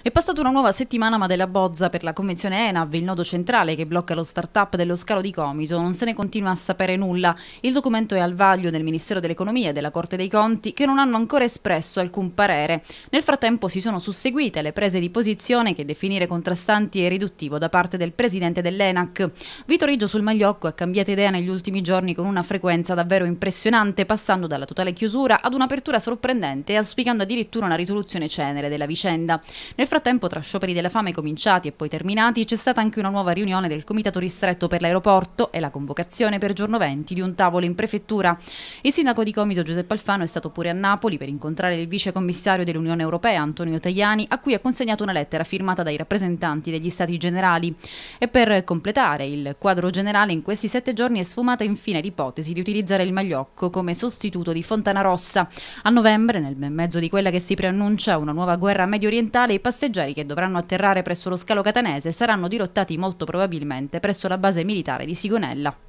È passata una nuova settimana ma della bozza per la convenzione ENAV, il nodo centrale che blocca lo start-up dello scalo di Comiso, non se ne continua a sapere nulla. Il documento è al vaglio del Ministero dell'Economia e della Corte dei Conti che non hanno ancora espresso alcun parere. Nel frattempo si sono susseguite le prese di posizione che definire contrastanti è riduttivo da parte del presidente dell'ENAC. Vito Riggio sul Magliocco ha cambiato idea negli ultimi giorni con una frequenza davvero impressionante, passando dalla totale chiusura ad un'apertura sorprendente e auspicando addirittura una risoluzione cenere della vicenda. Nel frattempo, tra scioperi della fame cominciati e poi terminati, c'è stata anche una nuova riunione del Comitato Ristretto per l'Aeroporto e la convocazione per giorno 20 di un tavolo in prefettura. Il sindaco di Comito Giuseppe Alfano è stato pure a Napoli per incontrare il vice commissario dell'Unione Europea Antonio Tajani, a cui ha consegnato una lettera firmata dai rappresentanti degli Stati Generali. E per completare il quadro generale, in questi sette giorni è sfumata infine l'ipotesi di utilizzare il Magliocco come sostituto di Fontana Rossa. A novembre, nel mezzo di quella che si preannuncia una nuova guerra medio orientale, i passaggi passeggeri che dovranno atterrare presso lo scalo catanese saranno dirottati molto probabilmente presso la base militare di Sigonella.